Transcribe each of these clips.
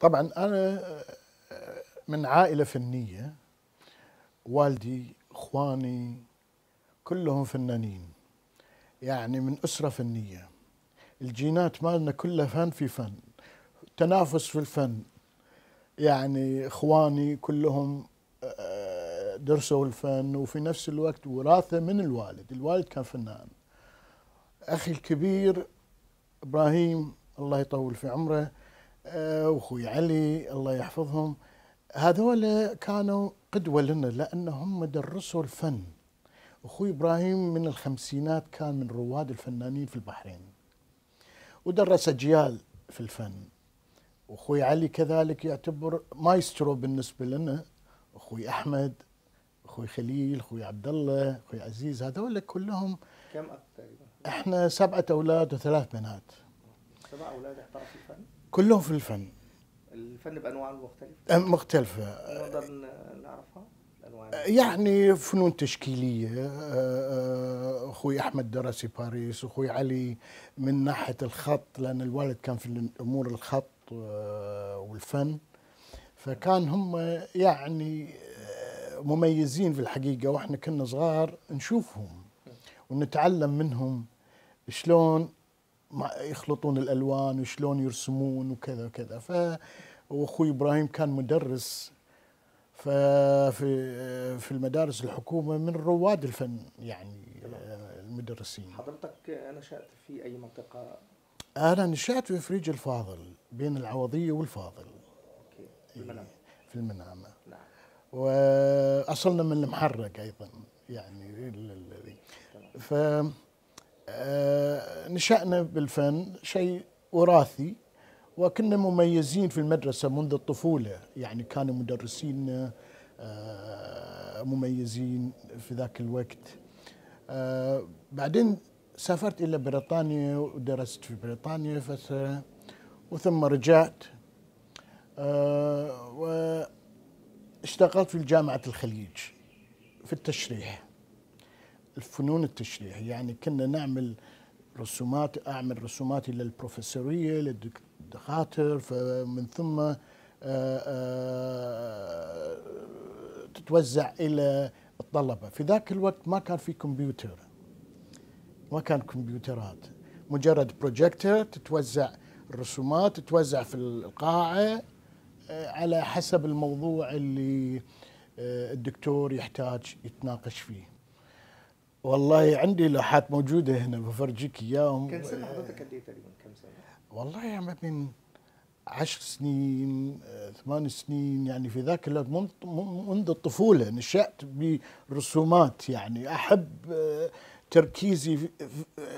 طبعا انا من عائله فنيه والدي اخواني كلهم فنانين يعني من اسره فنيه الجينات مالنا كلها فن في فن تنافس في الفن يعني اخواني كلهم آه، درسوا الفن وفي نفس الوقت وراثه من الوالد، الوالد كان فنان. اخي الكبير ابراهيم الله يطول في عمره آه، واخوي علي الله يحفظهم هذول كانوا قدوة لنا لأنهم درسوا الفن أخوي إبراهيم من الخمسينات كان من رواد الفنانين في البحرين ودرس أجيال في الفن أخوي علي كذلك يعتبر مايسترو بالنسبة لنا أخوي أحمد أخوي خليل أخوي عبد الله أخوي عزيز هذول كلهم كم تقريبا؟ إحنا سبعة أولاد وثلاث بنات سبعة أولاد احترفوا الفن؟ كلهم في الفن الفن بانواعه المختلفه مختلفه نقدر نعرفها يعني فنون تشكيلية آه، آه، أخوي أحمد درسي باريس أخوي علي من ناحية الخط لأن الوالد كان في أمور الخط آه، والفن فكان هم يعني مميزين في الحقيقة وإحنا كنا صغار نشوفهم ونتعلم منهم شلون يخلطون الالوان وشلون يرسمون وكذا وكذا ف واخوي ابراهيم كان مدرس ففي في المدارس الحكومه من رواد الفن يعني المدرسين حضرتك نشات في اي منطقه انا نشات في فريج الفاضل بين العوضيه والفاضل أوكي. في المنامه إيه، في المنامه نعم واصلنا من المحرق ايضا يعني ف آه، نشأنا بالفن شيء وراثي وكنا مميزين في المدرسة منذ الطفولة يعني كانوا مدرسين آه، مميزين في ذاك الوقت آه، بعدين سافرت إلى بريطانيا ودرست في بريطانيا فترة وثم رجعت واشتغلت في جامعة الخليج في التشريح الفنون التشريح يعني كنا نعمل رسومات أعمل رسوماتي للبروفيسورية للدكاتر فمن ثم آه، آه، تتوزع إلى الطلبة في ذاك الوقت ما كان في كمبيوتر ما كان كمبيوترات مجرد بروجيكتر تتوزع الرسومات تتوزع في القاعة آه، على حسب الموضوع اللي الدكتور يحتاج يتناقش فيه والله عندي لوحات موجوده هنا بفرجيك اياهم كان سنه حضرتك قد ايه تقريبا كم سنه؟ والله يعني من عشر سنين آه، ثمان سنين يعني في ذاك الوقت منذ الطفوله نشات برسومات يعني احب آه، تركيزي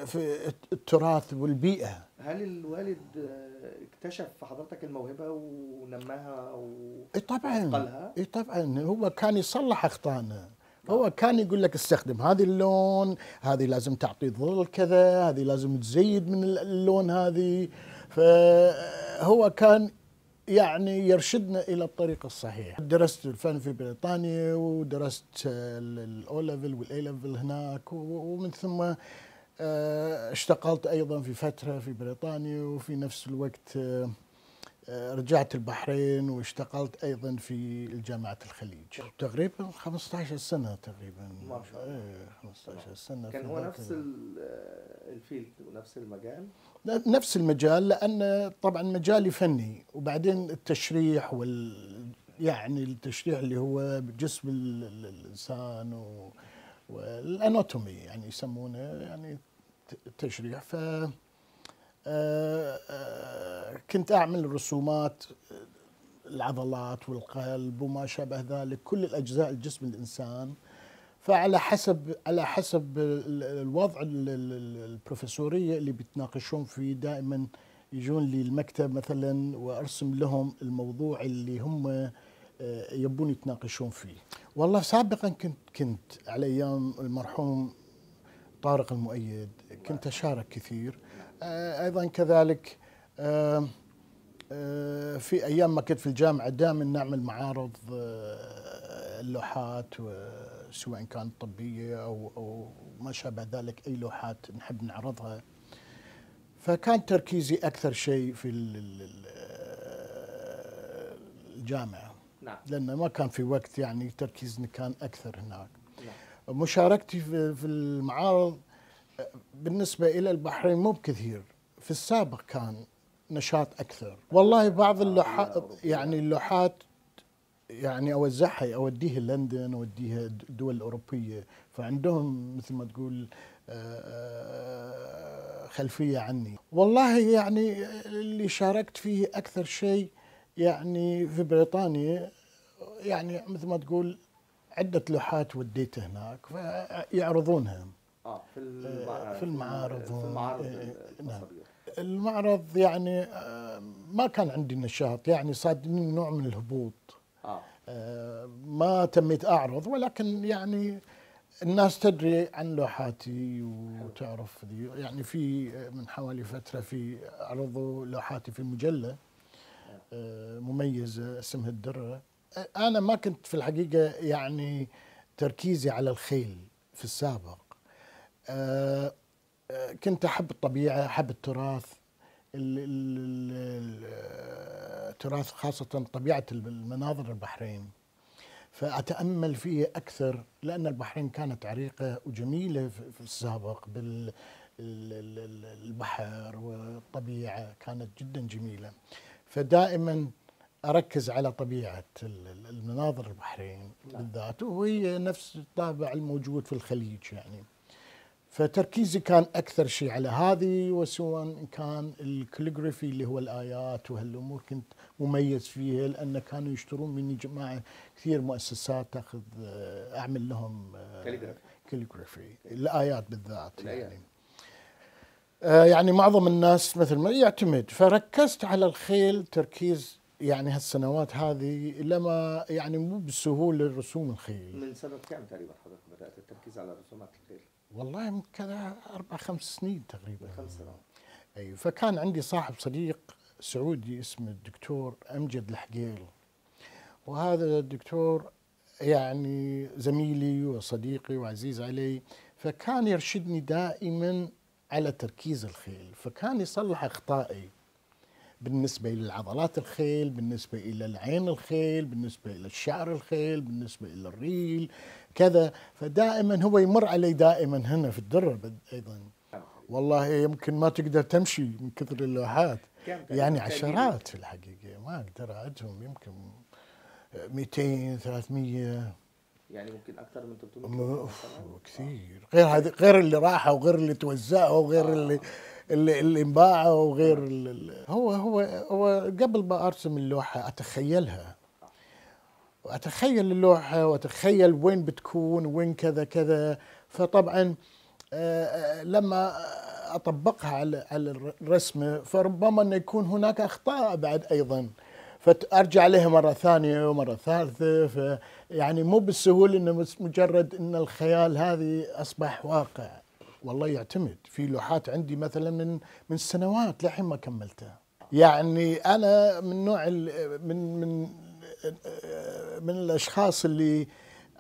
في التراث والبيئه هل الوالد آه، اكتشف في حضرتك الموهبه ونماها و اي طبعا اي طبعا هو كان يصلح اخطائنا هو كان يقول لك استخدم هذه اللون هذه لازم تعطي ظل كذا هذه لازم تزيد من اللون هذه فهو كان يعني يرشدنا الى الطريق الصحيح درست الفن في بريطانيا ودرست الاو ليفل والاي ليفل هناك ومن ثم آه، اشتغلت ايضا في فتره في بريطانيا وفي نفس الوقت آه، رجعت البحرين واشتغلت ايضا في جامعه الخليج تقريبا 15 سنه تقريبا ما شاء الله ايه 15 سنه كان هو نفس الفيلد ونفس المجال نفس المجال لان طبعا مجالي فني وبعدين التشريح وال يعني التشريح اللي هو جسم الانسان و... والاناتومي يعني يسمونه يعني تشريح ف كنت أعمل رسومات العضلات والقلب وما شابه ذلك كل الأجزاء الجسم الإنسان فعلى حسب على حسب الوضع البروفيسوريه اللي بيتناقشون فيه دائما يجون لي المكتب مثلا وارسم لهم الموضوع اللي هم آه، يبون يتناقشون فيه. والله سابقا كنت كنت على ايام المرحوم طارق المؤيد كنت اشارك كثير آه، ايضا كذلك آه، في ايام ما كنت في الجامعه دائما نعمل معارض آه، اللوحات سواء كانت طبيه او او ما شابه ذلك اي لوحات نحب نعرضها فكان تركيزي اكثر شيء في الجامعه نعم لانه ما كان في وقت يعني تركيزنا كان اكثر هناك نعم. مشاركتي في المعارض بالنسبة إلى البحرين مو بكثير في السابق كان نشاط أكثر والله بعض آه، اللوحات يعني اللوحات يعني أوزعها أوديها لندن أوديها الدول الأوروبية فعندهم مثل ما تقول آه، آه، خلفية عني والله يعني اللي شاركت فيه أكثر شيء يعني في بريطانيا يعني مثل ما تقول عدة لوحات وديتها هناك فيعرضونها آه،, آه،, اه في المعارض في المعارض, آه، نعم. المعارض المعرض يعني ما كان عندي نشاط يعني صادني نوع من الهبوط آه. ما تميت اعرض ولكن يعني الناس تدري عن لوحاتي وتعرف دي يعني في من حوالي فتره في عرضوا لوحاتي في مجله مميزه اسمها الدره انا ما كنت في الحقيقه يعني تركيزي على الخيل في السابق آه، آه، كنت أحب الطبيعة أحب التراث التراث آه، خاصة طبيعة المناظر البحرين فأتأمل فيه أكثر لأن البحرين كانت عريقة وجميلة في السابق بالبحر والطبيعة كانت جدا جميلة فدائما أركز على طبيعة المناظر البحرين نعم. بالذات وهي نفس الطابع الموجود في الخليج يعني فتركيزي كان اكثر شيء على هذه وسواء كان الكاليغرافي اللي هو الايات وهالامور كنت مميز فيها لان كانوا يشترون مني جماعه كثير مؤسسات تاخذ آه، اعمل لهم آه، كاليغرافي الايات بالذات يعني آه، يعني معظم الناس مثل ما يعتمد فركزت على الخيل تركيز يعني هالسنوات هذه لما يعني مو بسهوله رسوم الخيل من سنه كم تقريبا حضرتك بدات التركيز على رسومات الخيل؟ والله من كذا أربع خمس سنين تقريبا خمس سنوات أيوة فكان عندي صاحب صديق سعودي اسمه الدكتور أمجد الحقيل وهذا الدكتور يعني زميلي وصديقي وعزيز علي فكان يرشدني دائما على تركيز الخيل فكان يصلح أخطائي بالنسبة للعضلات الخيل بالنسبة إلى العين الخيل بالنسبة إلى الشعر الخيل بالنسبة إلى الريل كذا فدائما هو يمر علي دائما هنا في الدرة أيضا والله يمكن ما تقدر تمشي من كثر اللوحات يعني عشرات في الحقيقة ما أقدر أعدهم يمكن 200 300 يعني ممكن اكثر من 300 كثير غير هذه غير اللي راحوا وغير اللي توزعوا وغير آه. اللي اللي انباع وغير هو هو هو قبل ما ارسم اللوحه اتخيلها واتخيل اللوحه واتخيل وين بتكون وين كذا كذا فطبعا آه، لما اطبقها على على الرسمه فربما انه يكون هناك اخطاء بعد ايضا فارجع لها مره ثانيه ومره ثالثه فيعني مو بالسهوله انه مجرد ان الخيال هذه اصبح واقع والله يعتمد في لوحات عندي مثلا من من سنوات لحين ما كملتها يعني انا من نوع من من من الاشخاص اللي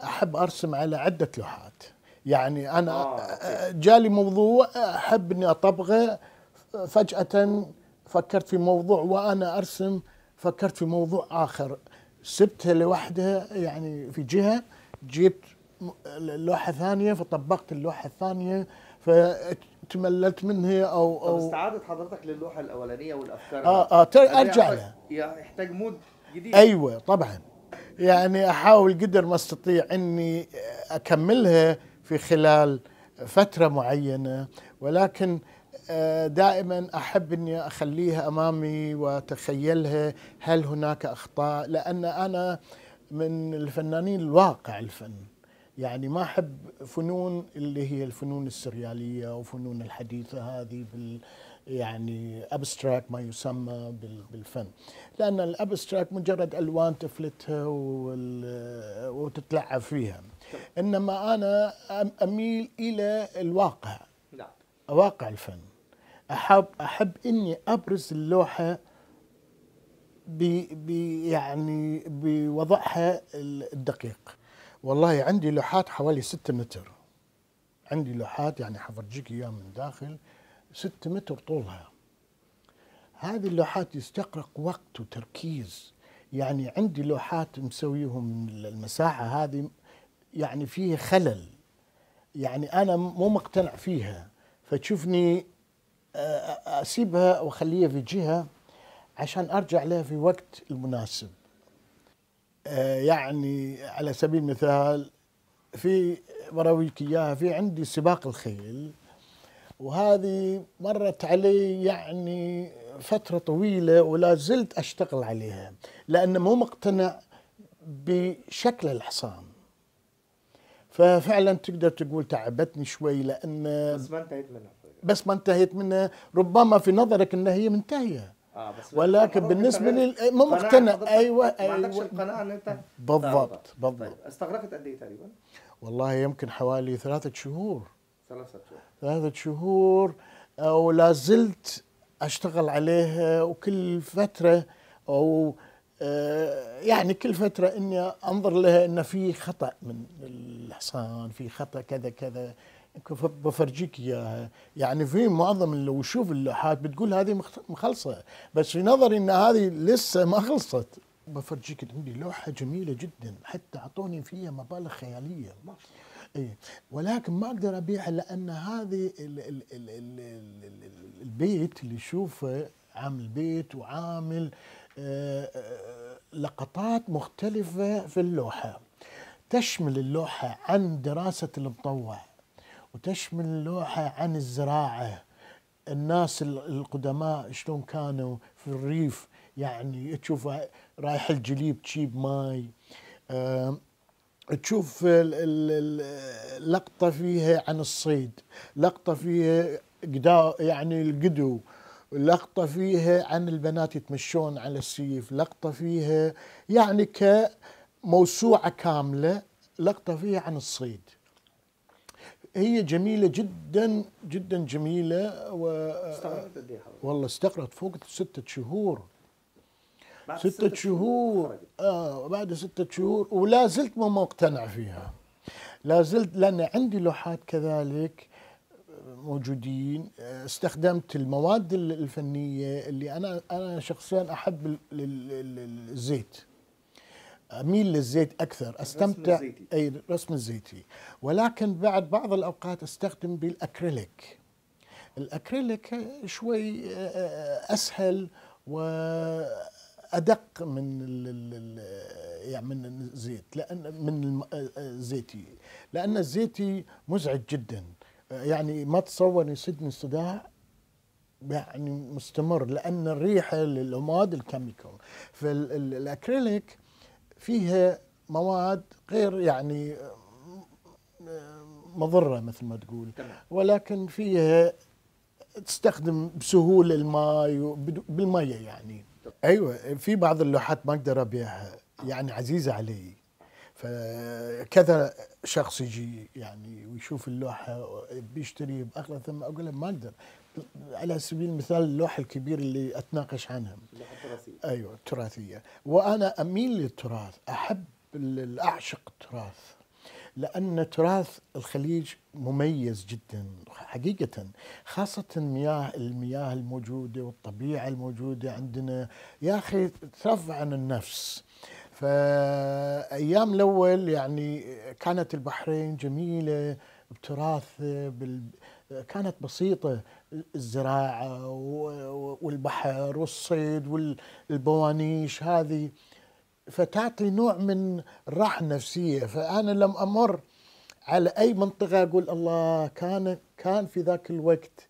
احب ارسم على عده لوحات يعني انا آه، جالي موضوع احب اني اطبقه فجاه فكرت في موضوع وانا ارسم فكرت في موضوع اخر سبتها لوحدها يعني في جهه جيت لوحه ثانيه فطبقت اللوحه الثانيه فتمللت منها او او استعاده حضرتك للوحه الاولانيه والافكار اه اه ارجع لها يحتاج مود جديد ايوه طبعا يعني احاول قدر ما استطيع اني اكملها في خلال فتره معينه ولكن آه، دائما احب اني اخليها امامي واتخيلها هل هناك اخطاء لان انا من الفنانين الواقع الفن يعني ما احب فنون اللي هي الفنون السرياليه وفنون الحديثه هذه بال يعني ابستراكت ما يسمى بالفن لان الابستراكت مجرد الوان تفلتها وتتلعب فيها انما انا اميل الى الواقع نعم. واقع الفن احب احب اني ابرز اللوحه ب يعني بوضعها الدقيق والله عندي لوحات حوالي 6 متر عندي لوحات يعني حفرجيك اياها من داخل 6 متر طولها هذه اللوحات يستغرق وقت وتركيز يعني عندي لوحات مسويهم المساحه هذه يعني فيه خلل يعني انا مو مقتنع فيها فتشوفني آه، آه، اسيبها واخليها في جهه عشان ارجع لها في وقت المناسب آه، يعني على سبيل المثال في براويك اياها في عندي سباق الخيل وهذه مرت علي يعني فترة طويلة ولا زلت أشتغل عليها لأن مو مقتنع بشكل الحصان ففعلا تقدر تقول تعبتني شوي لأن بس ما انتهيت منها بس ما انتهيت منها ربما في نظرك أنها هي منتهية آه ولكن بالنسبه لل مو مقتنع ايوه ايوه ما عندكش القناعه ان انت بالضبط بالضبط طيب،, طيب. استغرقت قد ايه تقريبا؟ والله يمكن حوالي ثلاثة شهور ثلاثة شهور ثلاثة شهور ولا زلت اشتغل عليها وكل فتره او آه، يعني كل فترة إني أنظر لها إن في خطأ من الحصان في خطأ كذا كذا بفرجيك اياها يعني في معظم اللي وشوف اللوحات بتقول هذه مخلصه بس في نظري ان هذه لسه ما خلصت بفرجيك عندي لوحه جميله جدا حتى اعطوني فيها مبالغ خياليه إيه ولكن ما اقدر ابيعها لان هذه الـ الـ الـ الـ الـ البيت اللي يشوفه عامل بيت وعامل آه، آه، لقطات مختلفه في اللوحه تشمل اللوحه عن دراسه المطوع وتشمل لوحة عن الزراعة الناس القدماء شلون كانوا في الريف يعني تشوف رايح الجليب تشيب ماي تشوف لقطة فيها عن الصيد لقطة فيها يعني القدو لقطة فيها عن البنات يتمشون على السيف لقطة فيها يعني كموسوعة كاملة لقطة فيها عن الصيد هي جميله جدا جدا جميله و استغرقت إيه والله استغرقت فوق ستة شهور بعد ستة, ستة شهور اه بعد ستة شهور ولا زلت ما مقتنع فيها لا زلت لان عندي لوحات كذلك موجودين استخدمت المواد الفنيه اللي انا انا شخصيا احب الزيت اميل للزيت اكثر استمتع الرسم الزيتي. اي الرسم الزيتي ولكن بعد بعض الاوقات استخدم بالاكريليك الاكريليك شوي آه، اسهل وادق من يعني من الزيت لان من الزيتي آه، آه، لان الزيتي مزعج جدا يعني ما تصور يسدني صداع يعني مستمر لان الريحه للعماد الكيميكال فالاكريليك فيها مواد غير يعني مضره مثل ما تقول ولكن فيها تستخدم بسهوله الماي بالميه يعني ايوه في بعض اللوحات ما اقدر ابيعها يعني عزيزه علي فكذا شخص يجي يعني ويشوف اللوحه بيشتري باغلى ثم اقول له ما اقدر على سبيل المثال اللوحة الكبير اللي أتناقش عنها اللوحة التراثية أيوة التراثية وأنا أميل للتراث أحب أعشق التراث لأن تراث الخليج مميز جدا حقيقة خاصة مياه المياه الموجودة والطبيعة الموجودة عندنا يا أخي ترفع عن النفس فأيام الأول يعني كانت البحرين جميلة بتراث بال... كانت بسيطة الزراعه والبحر والصيد والبوانيش هذه فتعطي نوع من الراحه النفسيه فانا لم امر على اي منطقه اقول الله كان كان في ذاك الوقت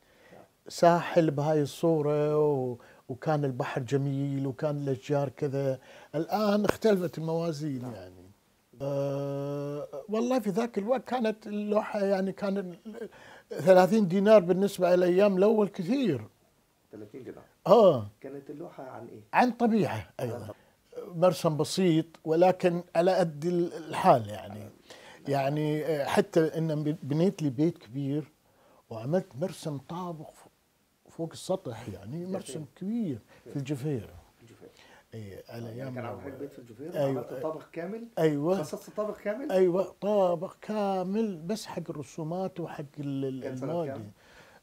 ساحل بهاي الصوره وكان البحر جميل وكان الاشجار كذا الان اختلفت الموازين نعم. يعني أه والله في ذاك الوقت كانت اللوحه يعني كان 30 دينار بالنسبة إلى أيام الأول كثير 30 دينار آه كانت اللوحة عن إيه؟ عن طبيعة أيضا آه. مرسم بسيط ولكن على قد الحال يعني, يعني، آه. يعني حتى إن بنيت لي بيت كبير وعملت مرسم طابق فوق السطح يعني مرسم كبير في الجفيره ايه يعني على ايام كان عامل بيت في الجفير أيوة عملت إيه. طابق كامل ايوه خصصت طابق كامل ايوه طابق كامل بس حق الرسومات وحق المواضيع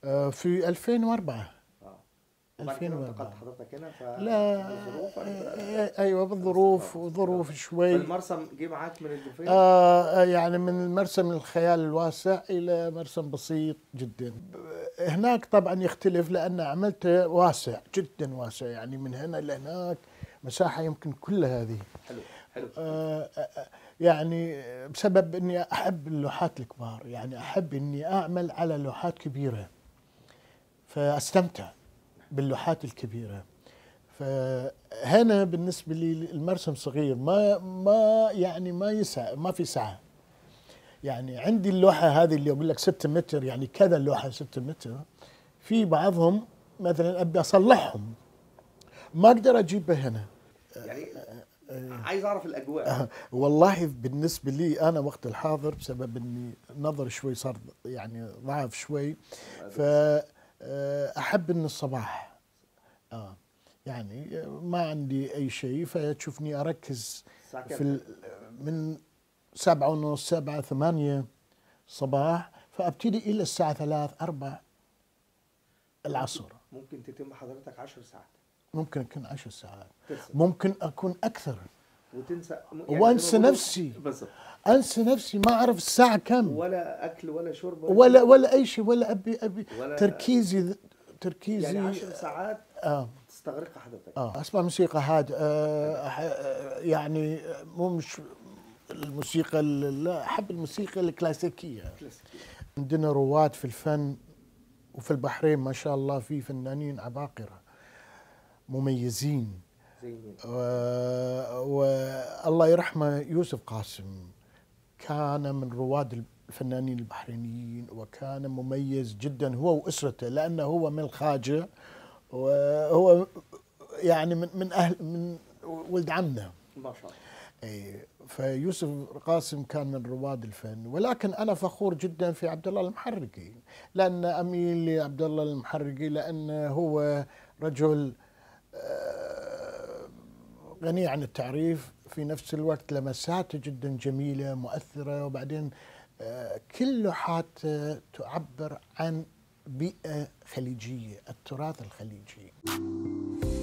آه في 2004 آه. 2004 انتقلت حضرتك هنا ف لا إيه، إيه، ايوه بالظروف وظروف شوي المرسم جه معاك من الجفير؟ آه يعني من المرسم الخيال الواسع الى مرسم بسيط جدا هناك طبعا يختلف لان عملته واسع جدا واسع يعني من هنا لهناك مساحه يمكن كل هذه حلو حلو آه،, آه،, آه يعني بسبب اني احب اللوحات الكبار يعني احب اني اعمل على لوحات كبيره فاستمتع باللوحات الكبيره فهنا بالنسبه لي المرسم صغير ما ما يعني ما يسع ما في سعه يعني عندي اللوحه هذه اللي اقول لك 6 متر يعني كذا لوحه 6 متر في بعضهم مثلا ابي اصلحهم ما اقدر اجيبه هنا يعني عايز اعرف الاجواء أه، والله بالنسبه لي انا وقت الحاضر بسبب اني نظر شوي صار يعني ضعف شوي فاحب أه، ان الصباح اه يعني ما عندي اي شيء فتشوفني اركز في من سبعة ونص سبعة ثمانية صباح فابتدي الى الساعة ثلاث أربع العصر ممكن تتم حضرتك عشر ساعات ممكن اكون 10 ساعات ممكن اكون اكثر وتنسى يعني وانسى نفسي بزر. انسى نفسي ما اعرف الساعه كم ولا اكل ولا شرب ولا ولا, ولا اي شيء ولا ابي ابي ولا تركيزي تركيزي يعني 10 ساعات آه. تستغرقها حضرتك آه. اسمع موسيقى هادئه آه, آه، يعني مو مش الموسيقى لا احب الموسيقى الكلاسيكيه الكلاسيكيه عندنا رواد في الفن وفي البحرين ما شاء الله في فنانين عباقره مميزين والله يرحمه يوسف قاسم كان من رواد الفنانين البحرينيين وكان مميز جدا هو واسرته لانه هو من الخاجه وهو يعني من من اهل من ولد عمنا ما شاء الله اي فيوسف قاسم كان من رواد الفن ولكن انا فخور جدا في عبد الله المحرقي لان اميل لعبد الله المحرقي لانه هو رجل غنية عن التعريف في نفس الوقت لمساته جدا جميلة مؤثرة وبعدين آه، كل لوحاته آه، تعبر عن بيئة خليجية التراث الخليجي